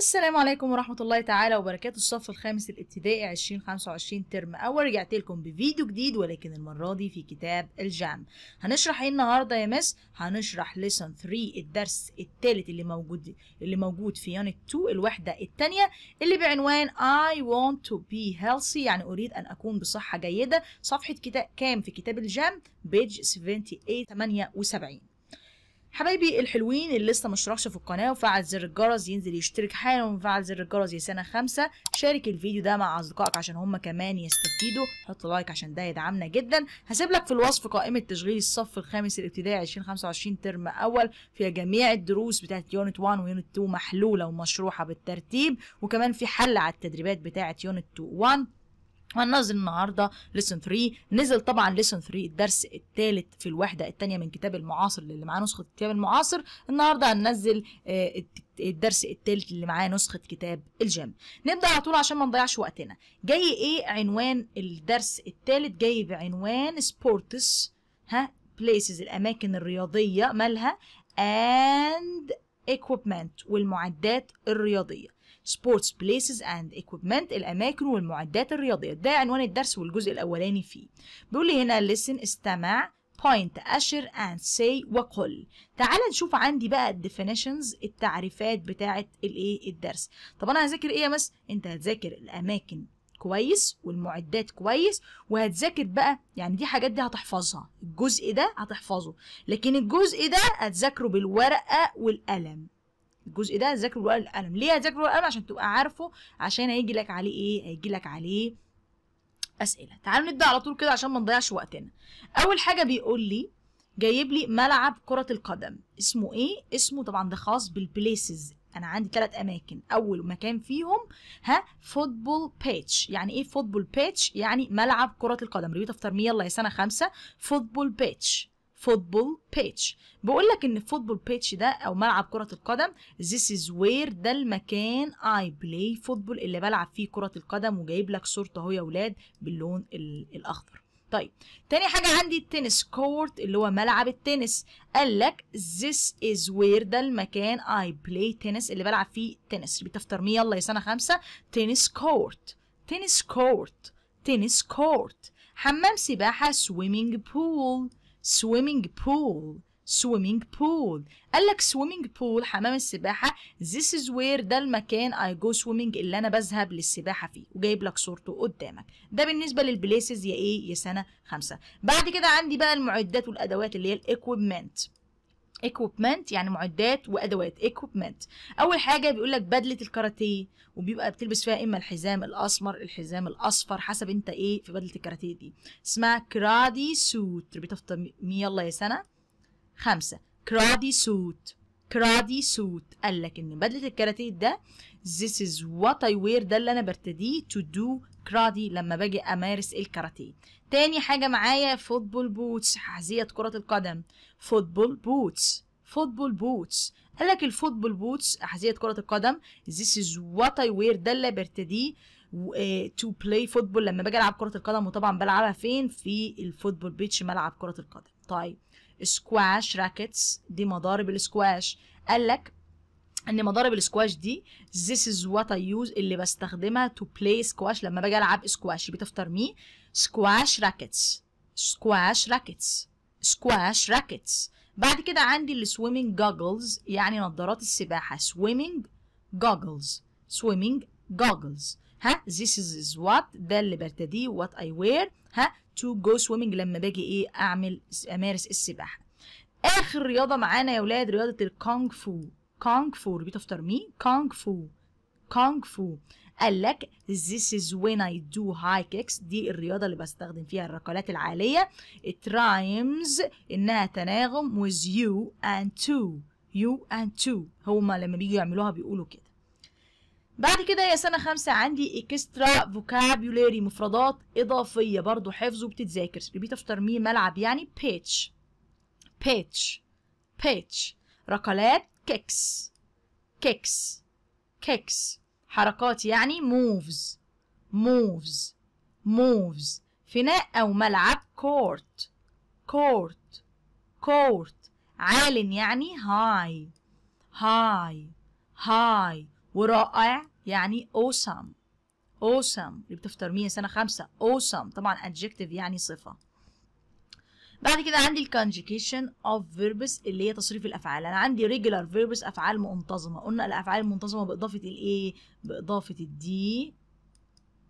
السلام عليكم ورحمة الله تعالى وبركاته الصف الخامس الابتدائي 2025 ترم أول رجعت لكم بفيديو جديد ولكن المرة دي في كتاب الجام هنشرح ايه النهاردة يا مس هنشرح ليسون 3 الدرس الثالث اللي موجود اللي موجود في يونت 2 الوحدة الثانية اللي بعنوان I want to be healthy يعني أريد أن أكون بصحة جيدة صفحة كتاب كام في كتاب الجام بيج 78 78 حبايبي الحلوين اللي لسه مشتركش في القناه وفعل زر الجرس ينزل يشترك حالا وفعل زر الجرس يا سنه خمسة شارك الفيديو ده مع اصدقائك عشان هم كمان يستفيدوا حط لايك عشان ده يدعمنا جدا هسيب لك في الوصف قائمه تشغيل الصف الخامس الابتدائي 2025 ترم اول فيها جميع الدروس بتاعت يونت 1 ويونت 2 محلوله ومشروحه بالترتيب وكمان في حل على التدريبات بتاعت يونت 2 1 هننزل النهارده ليسون 3 نزل طبعا ليسون 3 الدرس الثالث في الوحده الثانيه من كتاب المعاصر اللي معاه نسخه كتاب المعاصر النهارده هننزل آه، الدرس الثالث اللي معاه نسخه كتاب الجيم نبدا على طول عشان ما نضيعش وقتنا جاي ايه عنوان الدرس الثالث جاي بعنوان سبورتس ها بليسز الاماكن الرياضيه مالها اند equipment والمعدات الرياضيه سبورتس بليسز اند ايكويبمنت الاماكن والمعدات الرياضيه ده عنوان الدرس والجزء الاولاني فيه بيقول لي هنا لسن استمع point أشر اند سي وقل تعال نشوف عندي بقى الديفينيشنز التعريفات بتاعة الايه الدرس طب انا هذاكر ايه يا مس انت هتذاكر الاماكن كويس والمعدات كويس وهتذاكر بقى يعني دي حاجات دي هتحفظها الجزء ده هتحفظه لكن الجزء ده هتذاكره بالورقة والقلم الجزء ده ذاكر بالورقه والقلم ليه هتذاكره بالورقه عشان تبقى عارفه عشان هيجي لك عليه ايه هيجي لك عليه اسئله تعالوا نبدا على طول كده عشان ما نضيعش وقتنا اول حاجه بيقول لي جايب لي ملعب كره القدم اسمه ايه اسمه طبعا ده خاص بالبليسز انا عندي ثلاث اماكن اول مكان فيهم ها فوتبول بيتش يعني ايه فوتبول بيتش يعني ملعب كره القدم ريوت افتر مي يلا يا سنه خمسة فوتبول بيتش فوتبول بيتش بقول لك ان فوتبول بيتش ده او ملعب كره القدم this is where ده المكان I play فوتبول اللي بلعب فيه كره القدم وجايب لك صورته اهو يا اولاد باللون الاخضر طيب تاني حاجة عندي التنس كورت اللي هو ملعب التنس قال لك this is where ده المكان I play تنس اللي بلعب فيه تنس بتفتر مية يلا يا سنة خمسة تنس كورت تنس كورت تنس كورت حمام سباحة swimming pool swimming pool swimming pool قال لك swimming pool حمام السباحة this is where ده المكان I go swimming اللي أنا بذهب للسباحة فيه وجايب لك صورته قدامك ده بالنسبة للبليسز يا إيه يا سنة خمسة بعد كده عندي بقى المعدات والأدوات اللي هي الايكويبمنت equipment يعني معدات وادوات equipment اول حاجه بيقول لك بدله الكاراتيه وبيبقى بتلبس فيها اما الحزام الاسمر الحزام الاصفر حسب انت ايه في بدله الكاراتيه دي اسمها كرادي سوت ربيتها مي يلا يا سنه خمسة كرادي سوت كرادي سوت قال لك ان بدله الكاراتيه ده this is what I wear ده اللي انا برتديه to do اكرادي لما باجي امارس الكاراتيه تاني حاجه معايا فوتبول بوتس حذية كره القدم فوتبول بوتس فوتبول بوتس قال لك الفوتبول بوتس احذيه كره القدم this is what I wear ده اللي برتديه تو بلاي فوتبول لما باجي العب كره القدم وطبعا بلعبها فين في الفوتبول بيتش ملعب كره القدم طيب سكواش راكتس دي مضارب السكواش قال لك ان مضارب السكواش دي this is what I use اللي بستخدمها to play squash لما باجي العب سكواش بتفطر مي سكواش squash rackets squash rackets squash rackets بعد كده عندي swimming goggles يعني نظارات السباحة swimming goggles swimming goggles ها this is what ده اللي برتديه what I wear ها to go swimming لما باجي ايه اعمل امارس السباحة اخر رياضة معانا يا ولاد رياضة الكونغ فو كونغ فو ريبيت افتر مي كونغ فو كونغ فو قال لك this is when I do high kicks دي الرياضة اللي بستخدم فيها الركلات العالية it rhymes إنها تناغم with you and two you and two هما لما بيجوا يعملوها بيقولوا كده بعد كده يا سنة خمسة عندي extra vocabulary مفردات إضافية برضو حفظ وبتتذاكر ريبيت افتر مي ملعب يعني pitch pitch pitch ركلات كيكس كيكس كيكس حركات يعني moves moves moves فناء أو ملعب court court court عال يعني high high high ورائع يعني awesome awesome اللي بتفطر مية سنة خمسة awesome طبعا adjective يعني صفة بعد كده عندي الكونجيكيشن اوف فيربس اللي هي تصريف الافعال انا عندي ريجولار فيربس افعال منتظمه قلنا الافعال المنتظمه باضافه الايه باضافه الدي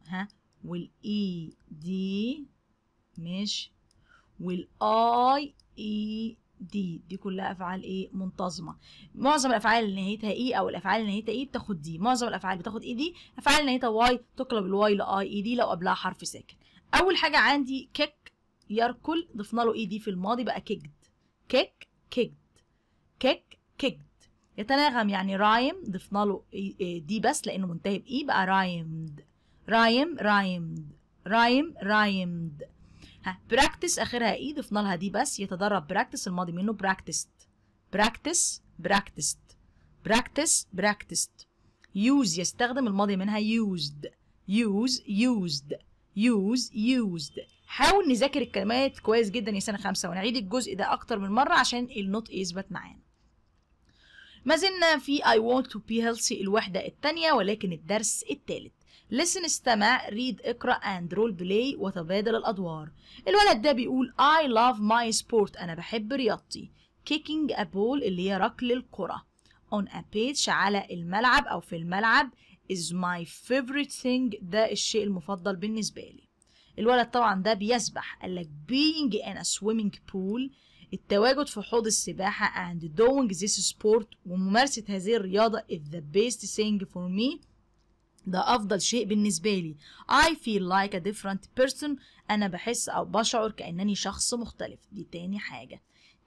ها والاي دي e، ماشي والاي اي دي e، دي كلها افعال ايه منتظمه معظم الافعال اللي نهايتها اي e او الافعال اللي نهايتها اي بتاخد دي معظم الافعال بتاخد اي دي افعال نهايتها واي تقلب الواي لاي اي دي لو قبلها حرف ساكن اول حاجه عندي كيك يركل ضفنا له اي دي في الماضي بقى كيكد كيك كيكد كيك كيكد يتناغم يعني رايم ضفنا له ايه، ايه دي بس لانه منتهي باي بقى رايمد رايم رايمد رايم رايمد ها براكتس اخرها اي ضفنا لها دي بس يتدرب براكتس الماضي منه براكتست براكتس براكتست براكتس براكتست يوز يستخدم الماضي منها يوزد يوز يوزد, يوز يوزد. حاول نذاكر الكلمات كويس جدا يا سنه خمسه ونعيد الجزء ده اكتر من مره عشان النطق يثبت معانا ما زلنا في I want to be healthy الوحدة الثانية ولكن الدرس الثالث listen استمع read اقرأ and role play وتبادل الأدوار الولد ده بيقول I love my sport أنا بحب رياضتي kicking a ball اللي هي ركل الكرة on a pitch على الملعب أو في الملعب is my favorite thing ده الشيء المفضل بالنسبة لي الولد طبعا ده بيسبح قال لك being in a swimming pool التواجد في حوض السباحة and doing this sport وممارسة هذه الرياضة is the best thing for me ده أفضل شيء بالنسبة لي I feel like a different person أنا بحس أو بشعر كأنني شخص مختلف دي تاني حاجة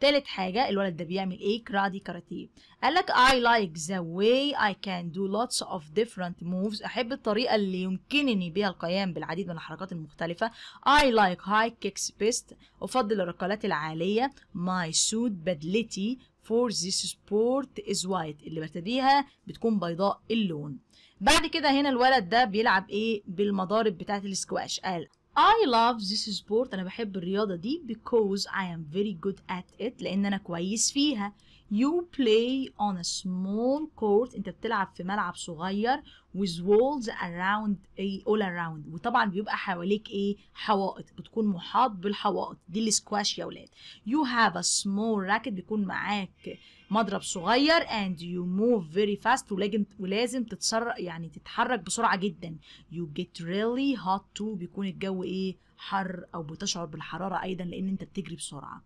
تالت حاجة الولد ده بيعمل ايه كرادي كاراتيه قال لك I like the way I can do lots of different moves أحب الطريقة اللي يمكنني بها القيام بالعديد من الحركات المختلفة I like high kicks best أفضل الركلات العالية my suit بدلتي for this sport is white اللي برتديها بتكون بيضاء اللون بعد كده هنا الولد ده بيلعب ايه بالمضارب بتاعت السكواش قال I love this sport أنا بحب الرياضة دي because I am very good at it لأن أنا كويس فيها You play on a small court أنت بتلعب في ملعب صغير with walls around إيه all around وطبعا بيبقى حواليك إيه حوائط بتكون محاط بالحوائط دي السكواش يا ولاد You have a small racket بيكون معاك مضرب صغير and you move very fast ولازم ولازم تتسرع يعني تتحرك بسرعه جدا you get really hot too بيكون الجو ايه حر او بتشعر بالحراره ايضا لان انت بتجري بسرعه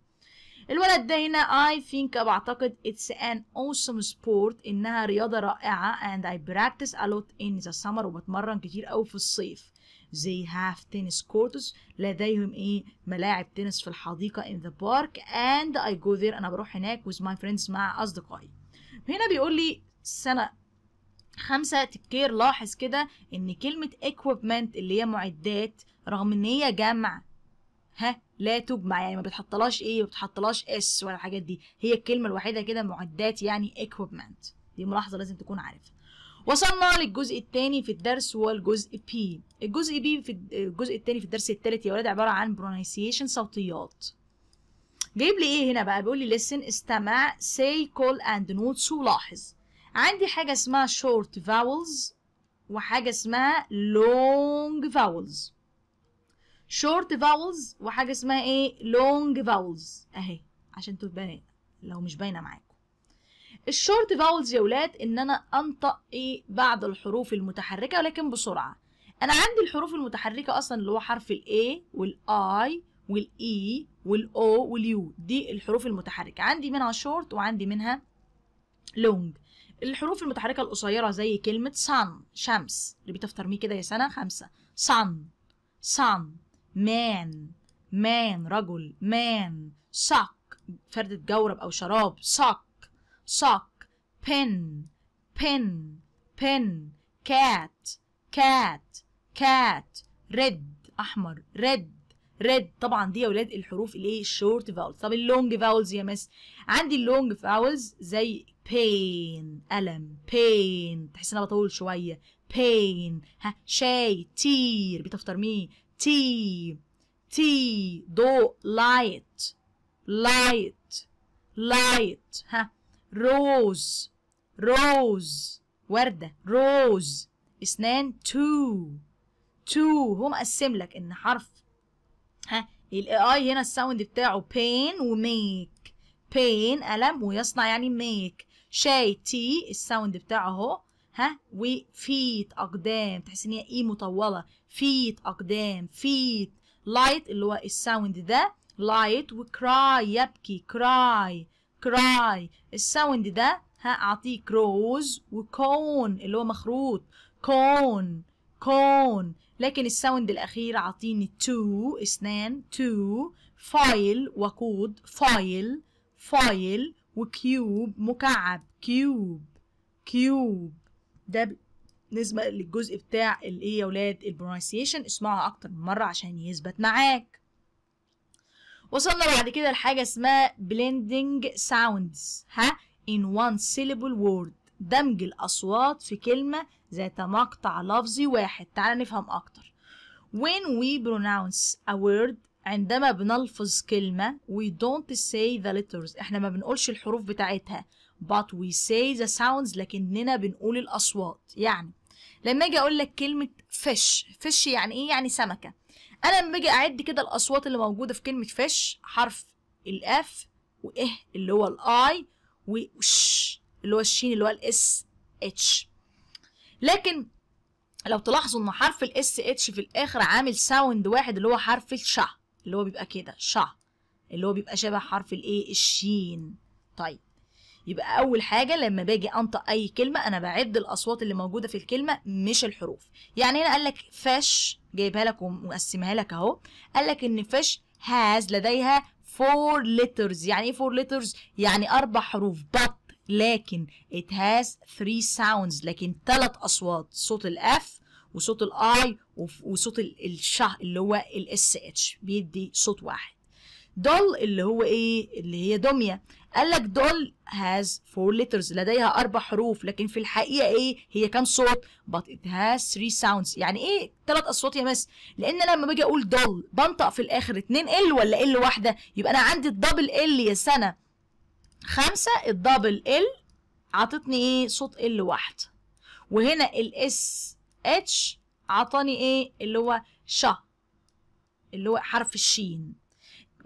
الولد ده هنا I think بعتقد it's an awesome sport إنها رياضة رائعة and I practice a lot in the summer وبتمرن كتير أوي في الصيف they have tennis courts لديهم ايه ملاعب تنس في الحديقة in the park and I go there أنا بروح هناك with my friends مع أصدقائي هنا بيقول لي سنة خمسة تكير لاحظ كده ان كلمة equipment اللي هي معدات رغم ان هي جمع ها لا تجمع يعني ما بتحطلاش ايه ما بتحطلاش اس ولا الحاجات دي هي الكلمة الوحيدة كده معدات يعني equipment دي ملاحظة لازم تكون عارفها وصلنا للجزء الثاني في الدرس هو الجزء بي الجزء بي في الجزء الثاني في الدرس الثالث يا ولاد عباره عن برونسيشن صوتيات جايب لي ايه هنا بقى بيقول لي لسن استمع say call and notes ولاحظ عندي حاجه اسمها short vowels وحاجه اسمها long vowels short vowels وحاجه اسمها ايه long vowels اهي عشان تبقى لو مش باينه معاك الشورت فاولز يا ولاد ان انا انطق ايه بعد الحروف المتحركه ولكن بسرعه انا عندي الحروف المتحركه اصلا اللي هو حرف الاي والاي والاي e والاو واليو دي الحروف المتحركه عندي منها شورت وعندي منها لونج الحروف المتحركه القصيره زي كلمه sun شمس ريبيت افتر مي كده يا سنه خمسه sun sun man man رجل man sock فردة جورب او شراب sock sock pin pin pin cat cat cat red احمر red red طبعا دي يا ولاد الحروف الايه الشورت فاولز طب اللونج فاولز يا مس عندي اللونج فاولز زي pain الم pain تحس انا بطول شويه pain ها شاي تي بتفطر مين تي تي ضوء light light light ها روز روز وردة روز اسنان تو تو هو مقسم لك ان حرف ها الاي هنا الساوند بتاعه بين وميك بين ألم ويصنع يعني ميك شاي تي الساوند بتاعه اهو ها وفيت أقدام تحس إن هي إي e مطولة فيت أقدام فيت لايت اللي هو الساوند ده لايت وكراي يبكي كراي cry الساوند ده هأعطيه كروز وكون اللي هو مخروط كون كون لكن الساوند الأخير اعطيني تو اثنان تو فايل وقود فايل فايل وكيوب مكعب كيوب كيوب ده بالنسبة للجزء بتاع الايه يا ولاد البرونسيشن اسمعوا اكتر من مرة عشان يثبت معاك وصلنا بعد كده لحاجه اسمها blending sounds ها in one syllable word دمج الاصوات في كلمه ذات مقطع لفظي واحد تعال نفهم اكتر when we pronounce a word عندما بنلفظ كلمه we don't say the letters احنا ما بنقولش الحروف بتاعتها but we say the sounds لكننا بنقول الاصوات يعني لما اجي اقول لك كلمه fish fish يعني ايه يعني سمكه انا لما باجي اعد كده الاصوات اللي موجوده في كلمه فش حرف الاف وايه اللي هو الاي وش اللي هو الشين اللي هو الاس اتش لكن لو تلاحظوا ان حرف الاس اتش في الاخر عامل ساوند واحد اللي هو حرف الشا اللي هو بيبقى كده شا اللي هو بيبقى شبه حرف الايه الشين طيب يبقى اول حاجه لما باجي انطق اي كلمه انا بعد الاصوات اللي موجوده في الكلمه مش الحروف يعني هنا قال لك فاش جايبها لك ومقسمها لك اهو قال لك ان فاش هاز لديها فور ليترز يعني ايه فور ليترز يعني اربع حروف بط لكن it has three sounds لكن ثلاث اصوات صوت الاف وصوت الاي وصوت الشه اللي هو الاس اتش بيدي صوت واحد دول اللي هو ايه اللي هي دميه قال لك دول هاز فور ليترز لديها اربع حروف لكن في الحقيقه ايه هي كام صوت بات ات هاز ثري ساوندز يعني ايه ثلاث اصوات يا مس لان انا لما باجي اقول دول بنطق في الاخر 2 ال ولا ال واحده يبقى انا عندي الدبل ال يا سنه خمسة الدبل ال عطتني ايه صوت ال واحد وهنا الاس اتش عطاني ايه اللي هو شا اللي هو حرف الشين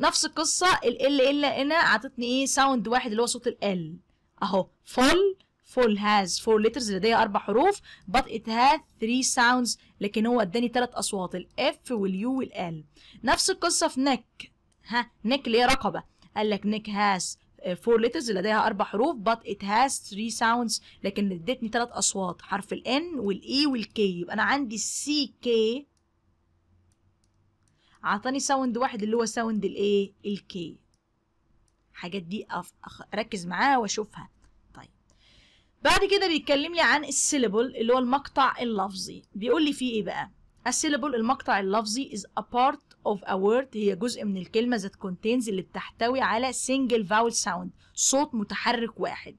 نفس القصه ال ال انا عطتني ايه ساوند واحد اللي هو صوت ال ال اهو فول فول هاز فور ليترز لديها اربع حروف بط ات هاز ثري ساوندز لكن هو اداني ثلاث اصوات الاف واليو والال نفس القصه في نيك ها نيك اللي هي رقبه قال لك نيك هاز فور ليترز لديها اربع حروف بط ات هاز ثري ساوندز لكن ادتني ثلاث اصوات حرف الان والاي e والكي يبقى انا عندي السي كي اعطاني ساوند واحد اللي هو ساوند الايه الكي الحاجات دي أف... اركز معاها واشوفها طيب بعد كده بيتكلم لي عن السيلابل اللي هو المقطع اللفظي بيقول لي فيه ايه بقى السيلابل المقطع اللفظي is a part of a word هي جزء من الكلمه that contains اللي بتحتوي على سنجل فاول ساوند صوت متحرك واحد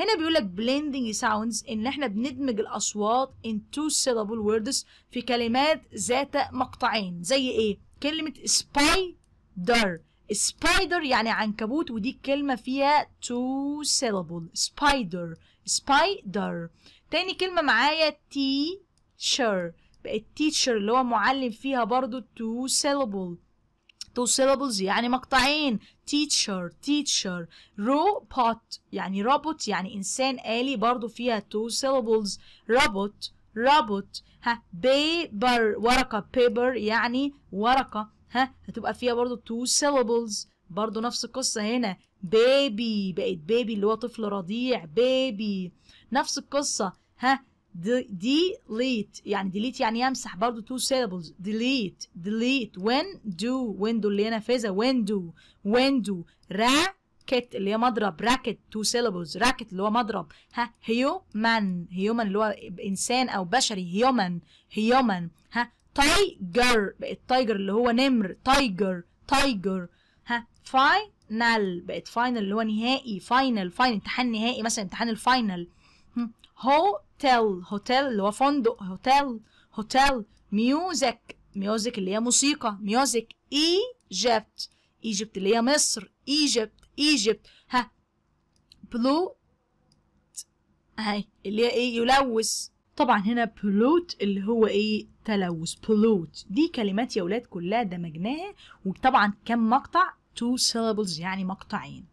هنا بيقول لك blending sounds ان احنا بندمج الاصوات in two syllable words في كلمات ذات مقطعين زي ايه كلمه spider spider يعني عنكبوت ودي الكلمه فيها تو syllable spider spider تاني كلمه معايا teacher بقت teacher اللي هو معلم فيها برضو تو syllable تو syllables يعني مقطعين teacher teacher robot يعني روبوت يعني انسان آلي برضو فيها two syllables robot رابط ها بيبر ورقة بيبر يعني ورقة ها هتبقى فيها برضو تو syllables برضو نفس القصة هنا بيبي بقت بيبي اللي هو طفل رضيع بيبي نفس القصة ها delete يعني ديليت يعني يمسح برضو تو syllables ديليت وين دو وين دو اللي هنا فيزا وين دو رابط كيت اللي هي مضرب راكت تو سيلابلز راكت اللي هو مضرب ها هيومن هيومن اللي هو انسان او بشري هيومن هيومن ها تايجر بقت تايجر اللي هو نمر تايجر تايجر ها فاينل بقت فاينل اللي هو نهائي فاينل فاينل امتحان نهائي مثلا امتحان الفاينل هوتيل هوتيل اللي هو فندق هوتيل هوتيل ميوزك ميوزك اللي هي موسيقى ميوزك ايجيبت ايجيبت اللي هي مصر ايجيبت Egypt ها بلو هاي اللي هي ايه يلوث طبعا هنا بلوت اللي هو ايه تلوث بلوت دي كلمات يا ولاد كلها دمجناها وطبعا كم مقطع تو syllables يعني مقطعين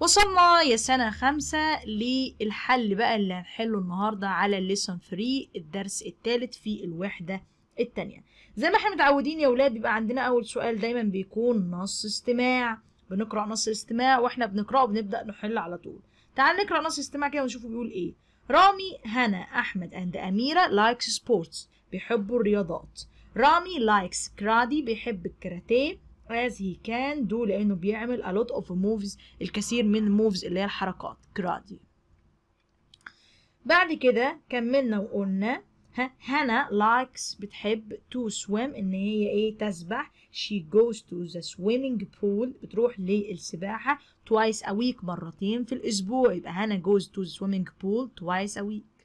وصلنا يا سنة خمسة للحل بقى اللي هنحله النهاردة على الليسون 3 الدرس الثالث في الوحدة الثانيه زي ما احنا متعودين يا ولاد بيبقى عندنا أول سؤال دايما بيكون نص استماع بنقرا نص الاستماع واحنا بنقراه بنبدا نحل على طول تعال نقرا نص الاستماع كده ونشوفه بيقول ايه رامي هنا احمد اند اميره لايكس سبورتس بيحبوا الرياضات رامي لايكس كرادي بيحب الكاراتيه as he can do لانه بيعمل a lot of moves الكثير من الموفز اللي هي الحركات كرادي بعد كده كملنا وقلنا هانا لايكس بتحب تو سويم ان هي ايه تسبح she goes to the swimming pool بتروح للسباحة twice a week مرتين في الأسبوع يبقى هانا goes to the swimming pool twice a week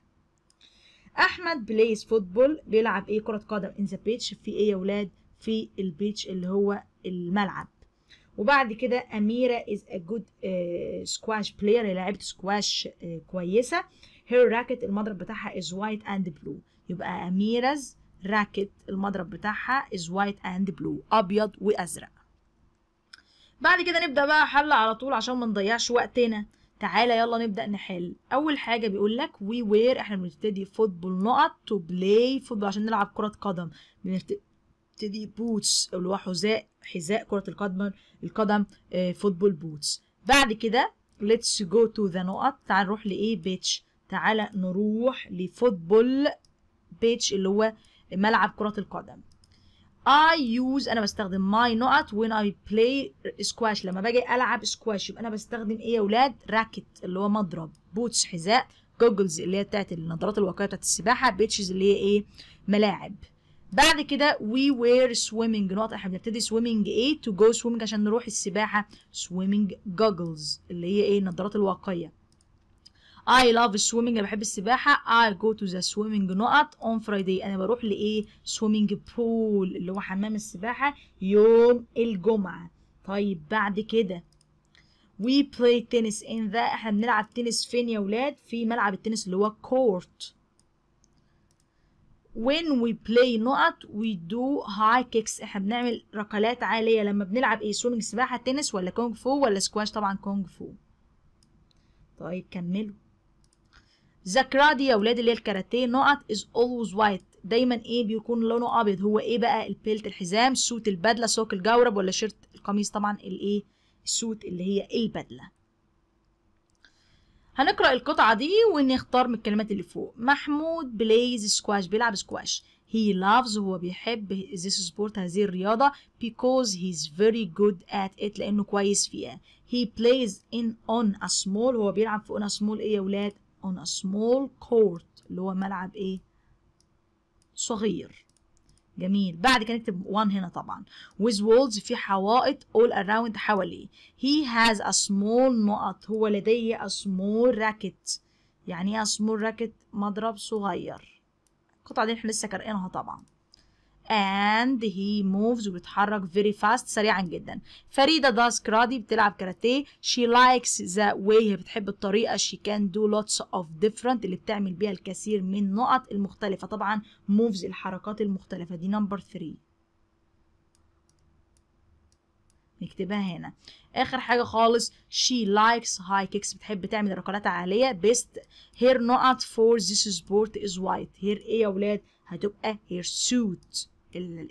أحمد plays football بيلعب ايه كرة قدم in the beach في ايه يا ولاد في البيتش اللي هو الملعب وبعد كده أميرة is a good uh, squash player لعبت سكواش uh, آه، كويسة هير راكت المضرب بتاعها از وايت اند بلو يبقى أميرز راكت المضرب بتاعها از وايت اند بلو أبيض وأزرق بعد كده نبدأ بقى حل على طول عشان ما نضيعش وقتنا تعالى يلا نبدأ نحل أول حاجة بيقول لك وي وير إحنا بنبتدي فوتبول نقط تو بلاي فوتبول عشان نلعب كرة قدم بنبتدي بوتس اللي هو حذاء حذاء كرة القدم القدم فوتبول آه، بوتس بعد كده ليتس جو تو ذا نقط تعال نروح لإيه بيتش تعالى نروح لفوتبول بيتش اللي هو ملعب كرة القدم I use أنا بستخدم my نقط when I play squash لما باجي ألعب سكواش يبقى أنا بستخدم إيه يا ولاد راكت اللي هو مضرب بوتس حذاء جوجلز اللي هي بتاعت النظارات الواقعية بتاعت السباحة بيتشز اللي هي إيه ملاعب بعد كده we wear swimming نقطة احنا بنبتدي swimming ايه to go swimming عشان نروح السباحة swimming goggles اللي هي ايه النظارات الواقية I love swimming انا بحب السباحه I go to the swimming نقط on Friday انا بروح لايه swimming pool اللي هو حمام السباحه يوم الجمعه طيب بعد كده we play tennis in the احنا بنلعب تنس فين يا ولاد في ملعب التنس اللي هو court when we play نقط we do high kicks احنا بنعمل ركلات عاليه لما بنلعب ايه swimming سباحه تنس ولا كونغ فو ولا سكواش طبعا كونغ فو طيب كملوا كرادي يا ولاد اللي هي الكاراتيه نقط از اولويز وايت دايما ايه بيكون لونه ابيض هو ايه بقى البيلت الحزام سوت البدله سوك الجورب ولا شيرت القميص طبعا الايه السوت اللي هي البدله هنقرا القطعه دي ونختار من الكلمات اللي فوق محمود بلايز سكواش بيلعب سكواش هي لافز هو بيحب ذيس سبورت هذه الرياضة بيكوز هيز فيري جود ات ات لأنه كويس فيها هي بلايز ان اون ا سمول هو بيلعب في اون ا سمول إيه يا ولاد on a small court اللي هو ملعب ايه صغير جميل بعد كده نكتب one هنا طبعا with walls في حوائط all around حواليه he has a small نقط هو لديه a small racket يعني ايه a small racket مضرب صغير القطعة دي احنا لسه كارقينها طبعا and he moves وبيتحرك very fast سريعا جدا فريدة does karate بتلعب كاراتيه she likes the way هي بتحب الطريقة she can do lots of different اللي بتعمل بيها الكثير من النقط المختلفة طبعا moves الحركات المختلفة دي number 3 نكتبها هنا اخر حاجه خالص she likes high kicks بتحب تعمل ركلات عاليه best her نقط for this sport is white here ايه يا ولاد هتبقى her suit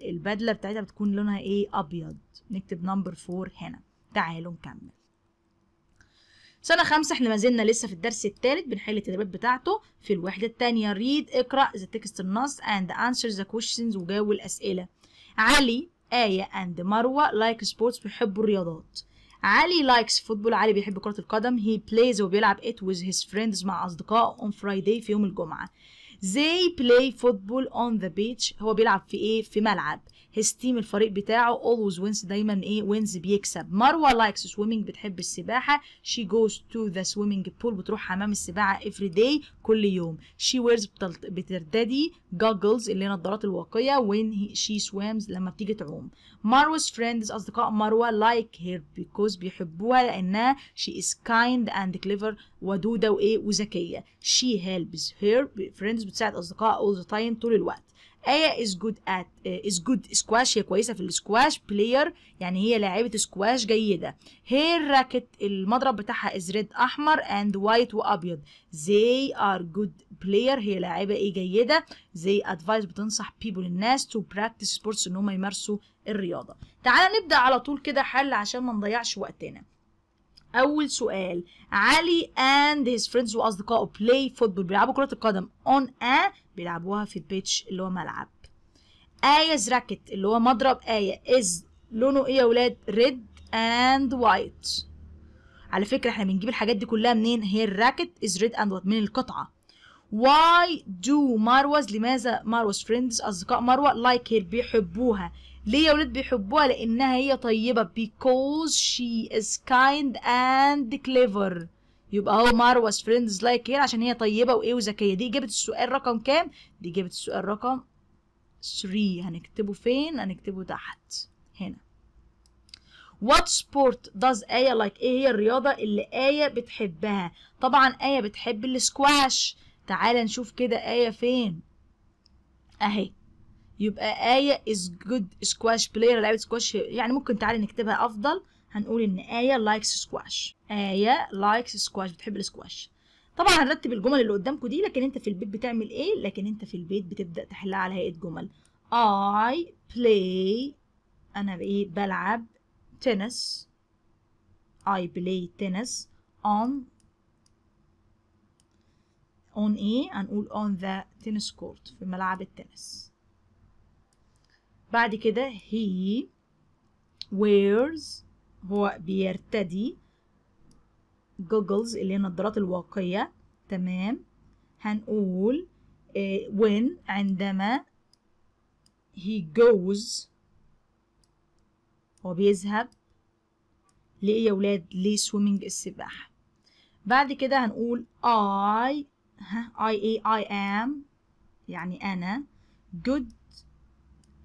البدله بتاعتها بتكون لونها ايه ابيض نكتب نمبر فور هنا تعالوا نكمل سنة خمسة احنا ما زلنا لسه في الدرس الثالث بنحل التدريبات بتاعته في الوحدة الثانية ريد اقرأ ذا تكست النص and answer the questions وجاوب الأسئلة علي آية and مروة لايك like سبورتس بيحبوا الرياضات علي لايكس فوتبول علي بيحب كرة القدم he plays وبيلعب it with his friends مع أصدقائه on Friday في يوم الجمعة They play football on the beach هو بيلعب في ايه في ملعب هيز تيم الفريق بتاعه اولويز وينز دايما ايه وينز بيكسب مروه لايكس سويمنج بتحب السباحه شي جوز تو ذا سويمنج بول بتروح حمام السباحه افري داي كل يوم شي ويرز بترتدي جوجلز اللي هي نظارات الواقيه وين شي سويمز لما بتيجي تعوم مروه's فريندز اصدقاء مروه لايك هير بيكوز بيحبوها لانها شي از كايند اند كليفر ودوده وايه وذكيه شي هيلبز هير فريندز بتساعد اصدقاء اول ذا تايم طول الوقت ايا از جود ات از جود سكواش هي كويسه في السكواش بلاير يعني هي لاعبه سكواش جيده هير راكت المضرب بتاعها از ريد احمر اند وايت وابيض زي ار جود بلاير هي لاعبه ايه جيده زي ادفايس بتنصح بيبول الناس تو براكتس سبورتس ان هم يمارسوا الرياضه تعالى نبدا على طول كده حل عشان ما نضيعش وقتنا اول سؤال علي اند هيز فريندز واصدقائه بلاي فوتبول بيلعبوا كره القدم اون ا بيلعبوها في البيتش اللي هو ملعب ايز راكت اللي هو مضرب ايه از لونه ايه يا ولاد ريد اند وايت على فكره احنا بنجيب الحاجات دي كلها منين هي الراكت از ريد اند وايت من القطعه واي دو مروز لماذا مروز فريندز اصدقاء مروه لايك like هير بيحبوها ليه يا ولاد بيحبوها لانها هي طيبه because she is kind and clever يبقى هو مار واز فريندز لايك هير عشان هي طيبه وايه وذكيه دي اجابه السؤال رقم كام دي اجابه السؤال رقم 3 هنكتبه فين هنكتبه تحت هنا وات سبورت does آية لايك like ايه هي الرياضة اللي آية بتحبها طبعا آية بتحب السكواش تعال نشوف كده آية فين اهي يبقى آية is good squash player لعبة سكواش يعني ممكن تعالي نكتبها افضل هنقول ان ايه لايكس سكواش ايه لايكس سكواش بتحب السكواش طبعا هنرتب الجمل اللي قدامكم دي لكن انت في البيت بتعمل ايه لكن انت في البيت بتبدا تحلها على هيئه جمل I play انا بايه بلعب تنس I play tennis on on ايه هنقول on the tennis court في ملعب التنس بعد كده he wears هو بيرتدي جوجلز اللي هي النظارات الواقية تمام هنقول آه، when عندما he goes هو بيذهب ليه يا ولاد ليه swimming السباحة بعد كده هنقول I ها I A I am يعني أنا good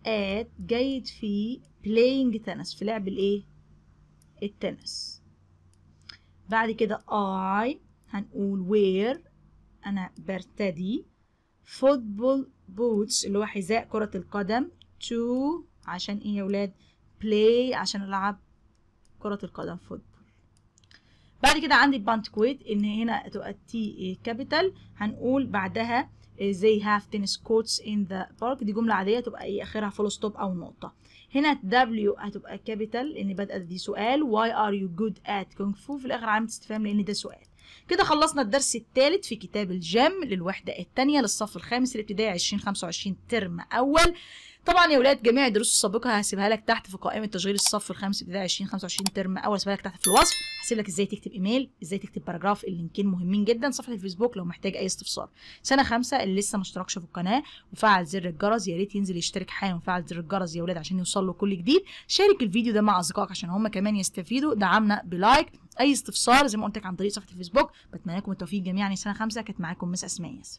at جيد في playing tennis في لعب الايه التنس بعد كده I هنقول where أنا برتدي football boots اللي هو حذاء كرة القدم to عشان إيه يا ولاد play عشان ألعب كرة القدم football بعد كده عندي بانت كويت إن هنا تبقى T كابيتال هنقول بعدها they إيه، have tennis courts in the park دي جملة عادية تبقى ايه اخرها فول ستوب او نقطة هنا W هتبقى كابيتال لان بدأت دي سؤال why are you good at kung fu في الاخر علامة استفهام لان ده سؤال كده خلصنا الدرس الثالث في كتاب الجم للوحدة الثانية للصف الخامس الابتدائي 2025 ترم اول طبعا يا ولاد جميع الدروس السابقه هسيبها لك تحت في قائمه تشغيل الصف الخامس ابتدائي 20 25 ترم اول هسيبها لك تحت في الوصف هسيب لك ازاي تكتب ايميل ازاي تكتب باراجراف اللينكين مهمين جدا صفحه الفيسبوك لو محتاج اي استفسار سنه خمسه اللي لسه ما اشتركش في القناه وفعل زر الجرس يا ريت ينزل يشترك حالا وفعل زر الجرس يا ولاد عشان يوصل له كل جديد شارك الفيديو ده مع اصدقائك عشان هم كمان يستفيدوا دعمنا بلايك اي استفسار زي ما قلت لك عن طريق صفحه الفيسبوك بتمنى لكم التوفيق جميعا سنه خمسه كانت معاكم مس اسماء ياسر